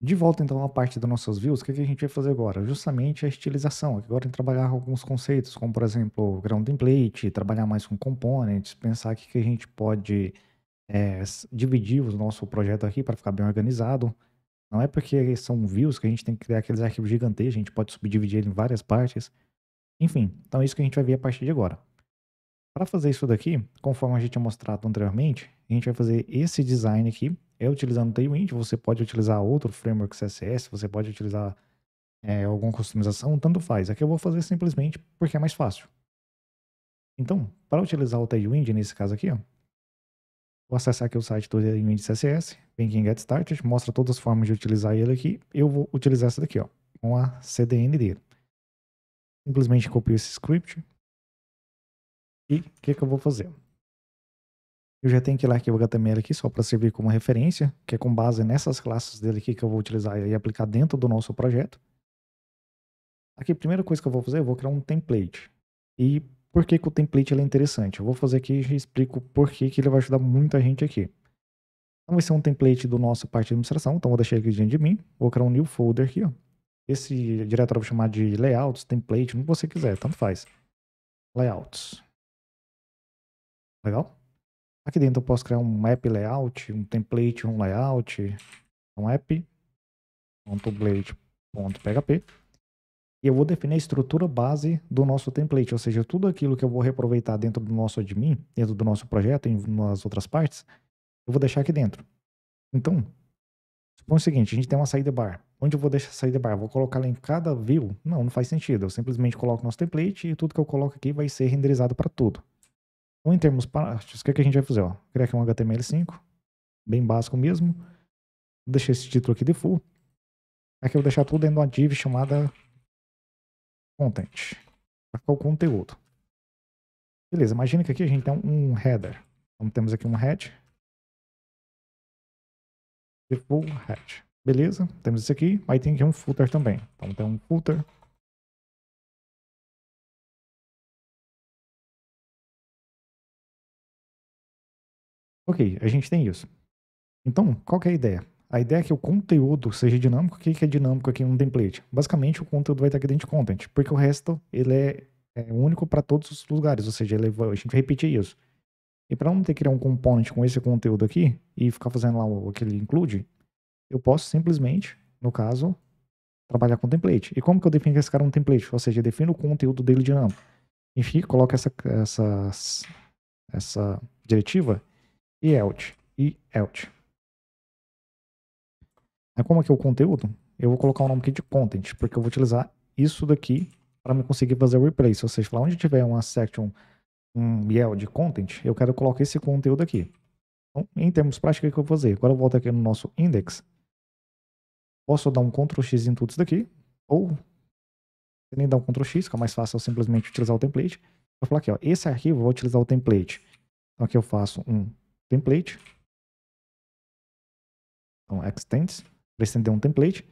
De volta então à parte das nossas views, o que, que a gente vai fazer agora? Justamente a estilização. Agora em é trabalhar alguns conceitos, como por exemplo, ground template, trabalhar mais com components, pensar o que, que a gente pode é, dividir o nosso projeto aqui para ficar bem organizado. Não é porque são views que a gente tem que criar aqueles arquivos gigantescos, a gente pode subdividir ele em várias partes. Enfim, então é isso que a gente vai ver a partir de agora. Para fazer isso daqui, conforme a gente tinha mostrado anteriormente, a gente vai fazer esse design aqui, é utilizando o Tailwind, você pode utilizar outro framework CSS, você pode utilizar é, alguma customização, tanto faz. Aqui eu vou fazer simplesmente porque é mais fácil. Então, para utilizar o Tailwind nesse caso aqui, ó, vou acessar aqui o site do Tailwind CSS, vem aqui em Get Started, mostra todas as formas de utilizar ele aqui. Eu vou utilizar essa daqui, ó, com a CDN dele. Simplesmente copio esse script. E o que, que eu vou fazer? Eu já tenho que ir lá aqui o HTML aqui só para servir como referência, que é com base nessas classes dele aqui que eu vou utilizar e aplicar dentro do nosso projeto. Aqui, a primeira coisa que eu vou fazer, eu vou criar um template. E por que, que o template é interessante? Eu vou fazer aqui e explico por que, que ele vai ajudar muita gente aqui. Então, vai ser um template do nosso parte de administração, então vou deixar aqui diante de mim. Vou criar um new folder aqui, ó. Esse diretório eu vou chamar de layouts, template, o que você quiser, tanto faz. Layouts. Legal? Aqui dentro eu posso criar um app layout, um template, um layout, um app.blade.php. E eu vou definir a estrutura base do nosso template, ou seja, tudo aquilo que eu vou reaproveitar dentro do nosso admin, dentro do nosso projeto, em nas outras partes, eu vou deixar aqui dentro. Então, suponho o seguinte, a gente tem uma saída bar. Onde eu vou deixar a saída bar? Vou colocar ela em cada view? Não, não faz sentido. Eu simplesmente coloco nosso template e tudo que eu coloco aqui vai ser renderizado para tudo. Então, em termos práticos, o que, é que a gente vai fazer? Ó? Criar aqui é um HTML5, bem básico mesmo. Deixei esse título aqui default. Aqui eu vou deixar tudo dentro de uma div chamada content. Para o conteúdo. Beleza, imagina que aqui a gente tem um header. Então temos aqui um head. Default head. Beleza, temos esse aqui. Aí tem aqui um footer também. Então tem um footer Ok, a gente tem isso. Então, qual é a ideia? A ideia é que o conteúdo seja dinâmico. O que é dinâmico aqui um template? Basicamente, o conteúdo vai estar aqui dentro de content, porque o resto ele é, é único para todos os lugares, ou seja, ele, a gente vai repetir isso. E para não ter que criar um component com esse conteúdo aqui e ficar fazendo lá aquele include, eu posso simplesmente, no caso, trabalhar com template. E como que eu defino que esse cara é um template? Ou seja, eu defino o conteúdo dele dinâmico. Enfim, coloca essa, essa, essa diretiva e ELT. E ELT. É como aqui é o conteúdo, eu vou colocar o nome aqui de content, porque eu vou utilizar isso daqui para me conseguir fazer o replace. Ou seja, lá onde tiver uma section, um yell de content, eu quero colocar esse conteúdo aqui. Então, em termos práticos, o que eu vou fazer? Agora eu volto aqui no nosso index. Posso dar um Ctrl X em tudo isso daqui, ou nem dar um Ctrl X, que é mais fácil simplesmente utilizar o template. vou falar aqui, ó, esse arquivo eu vou utilizar o template. Então aqui eu faço um template. Então, extends, para estender um template.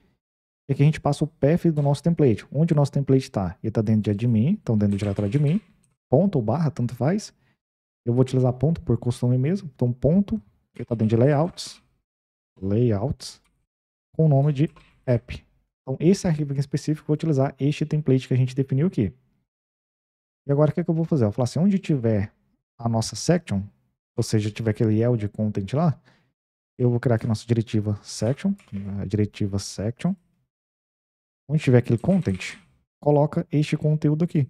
E aqui a gente passa o path do nosso template. Onde o nosso template está? Ele está dentro de admin, então dentro do diretório admin. Ponto ou barra, tanto faz. Eu vou utilizar ponto por costume mesmo. Então, ponto, ele está dentro de layouts. Layouts, com o nome de app. Então, esse arquivo aqui em específico, eu vou utilizar este template que a gente definiu aqui. E agora, o que, é que eu vou fazer? Eu vou falar assim, onde tiver a nossa section, ou seja, tiver aquele de content lá, eu vou criar aqui nossa diretiva section, a diretiva section. Onde tiver aquele content, coloca este conteúdo aqui.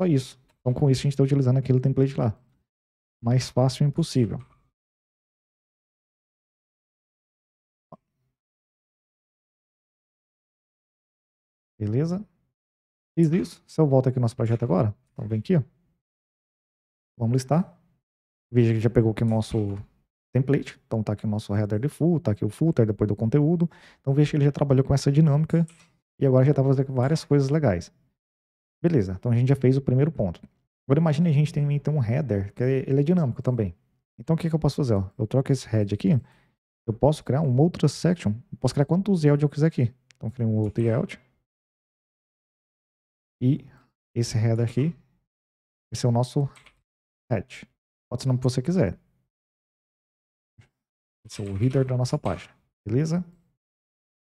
Só isso. Então com isso a gente está utilizando aquele template lá. Mais fácil impossível. Beleza? Fiz isso. Se eu volto aqui no nosso projeto agora, então vem aqui, ó. Vamos listar. Veja que já pegou aqui o nosso template. Então tá aqui o nosso header de full, tá aqui o footer tá depois do conteúdo. Então veja que ele já trabalhou com essa dinâmica e agora já está fazendo várias coisas legais. Beleza, então a gente já fez o primeiro ponto. Agora imagine a gente tem então um header, que é, ele é dinâmico também. Então o que, que eu posso fazer? Eu troco esse head aqui, eu posso criar uma outra section, eu posso criar quantos yield eu quiser aqui. Então criei um outro yield. E esse header aqui, esse é o nosso head. Pode ser o nome que você quiser. Esse é o reader da nossa página, beleza?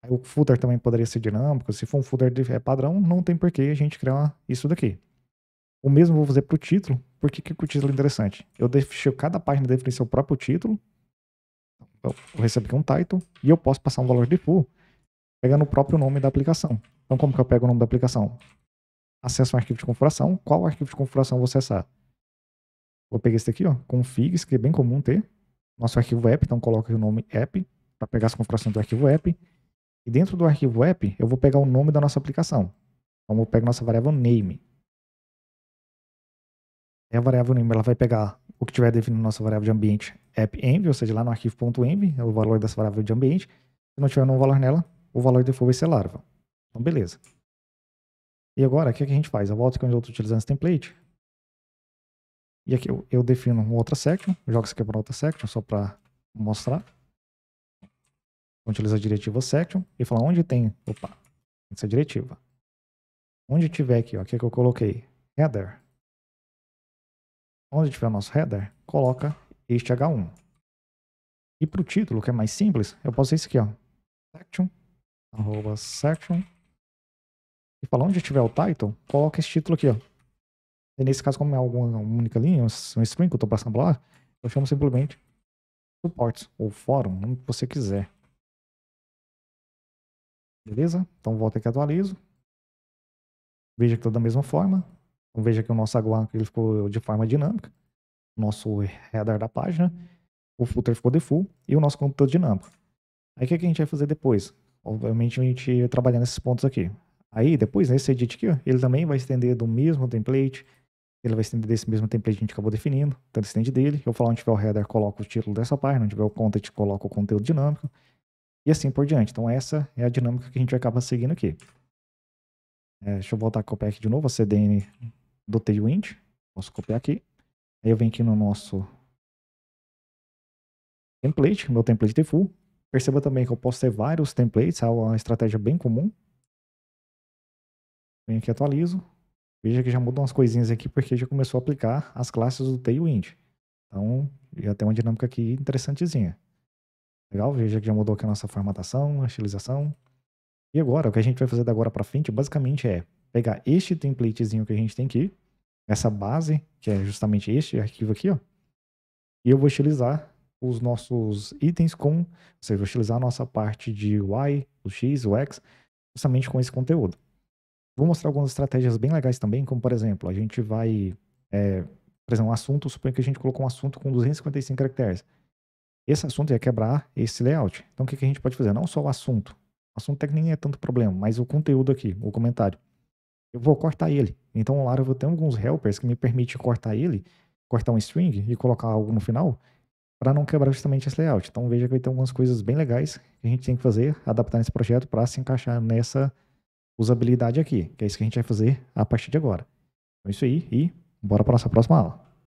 Aí o footer também poderia ser dinâmico. Se for um footer de, é padrão, não tem por que a gente criar isso daqui. O mesmo vou fazer para o título. Por que, que o título é interessante? Eu deixo cada página definir seu próprio título. Então eu recebo aqui um title e eu posso passar um valor de full pegando o próprio nome da aplicação. Então como que eu pego o nome da aplicação? Acesso um arquivo de configuração. Qual arquivo de configuração você acessar? Vou pegar esse daqui, ó, configs, que é bem comum ter. Nosso arquivo app, então coloca o nome app, para pegar as configurações do arquivo app. E dentro do arquivo app, eu vou pegar o nome da nossa aplicação. Então eu pego nossa variável name. E a variável name ela vai pegar o que tiver definido na nossa variável de ambiente app.env, ou seja, lá no arquivo.env, é o valor dessa variável de ambiente. Se não tiver nenhum valor nela, o valor default vai ser larva. Então beleza. E agora, o que, é que a gente faz? Eu volto aqui onde eu estou utilizando esse template. E aqui eu, eu defino uma outra section, jogo isso aqui para outra section só para mostrar. Utiliza a diretiva section e falar onde tem, opa, essa é diretiva. Onde tiver aqui, ó, aqui é que eu coloquei header. Onde tiver o nosso header, coloca este H1. E para o título, que é mais simples, eu posso isso aqui, ó, section, arroba section. E falar onde tiver o title, coloca esse título aqui, ó, e nesse caso, como é alguma única linha, um string que eu estou passando lá, eu chamo simplesmente suportes ou fórum, o nome que você quiser. Beleza? Então volta aqui e atualizo. Veja que está da mesma forma. Então, veja que o nosso aguardo ele ficou de forma dinâmica. Nosso header da página. O footer ficou default e o nosso computador dinâmico. Aí o que, que a gente vai fazer depois? Obviamente a gente vai trabalhar nesses pontos aqui. Aí depois, nesse edit aqui, ele também vai estender do mesmo template, ele vai estender desse mesmo template que a gente acabou definindo, então ele estende dele. Eu falar onde tiver o header, coloco o título dessa página, onde tiver o content, coloco o conteúdo dinâmico, e assim por diante. Então essa é a dinâmica que a gente acaba seguindo aqui. É, deixa eu voltar a copiar aqui de novo, a CDN do Tailwind, posso copiar aqui. Aí eu venho aqui no nosso template, meu template default. Perceba também que eu posso ter vários templates, é uma estratégia bem comum. Venho aqui atualizo. Veja que já mudou umas coisinhas aqui, porque já começou a aplicar as classes do Tailwind. Então, já tem uma dinâmica aqui interessantezinha. Legal? Veja que já mudou aqui a nossa formatação, a estilização. E agora, o que a gente vai fazer da agora para frente, basicamente é pegar este templatezinho que a gente tem aqui, essa base, que é justamente este arquivo aqui, ó. E eu vou utilizar os nossos itens com, ou seja, vou utilizar a nossa parte de Y, o X, o X, justamente com esse conteúdo. Vou mostrar algumas estratégias bem legais também, como por exemplo, a gente vai. É, por exemplo, um assunto, suponho que a gente colocou um assunto com 255 caracteres. Esse assunto ia quebrar esse layout. Então o que, que a gente pode fazer? Não só o assunto. O assunto técnico nem é tanto problema, mas o conteúdo aqui, o comentário. Eu vou cortar ele. Então lá eu vou ter alguns helpers que me permitem cortar ele, cortar um string e colocar algo no final para não quebrar justamente esse layout. Então veja que vai ter algumas coisas bem legais que a gente tem que fazer, adaptar nesse projeto para se encaixar nessa usabilidade aqui, que é isso que a gente vai fazer a partir de agora. Então é isso aí e bora para a nossa próxima aula.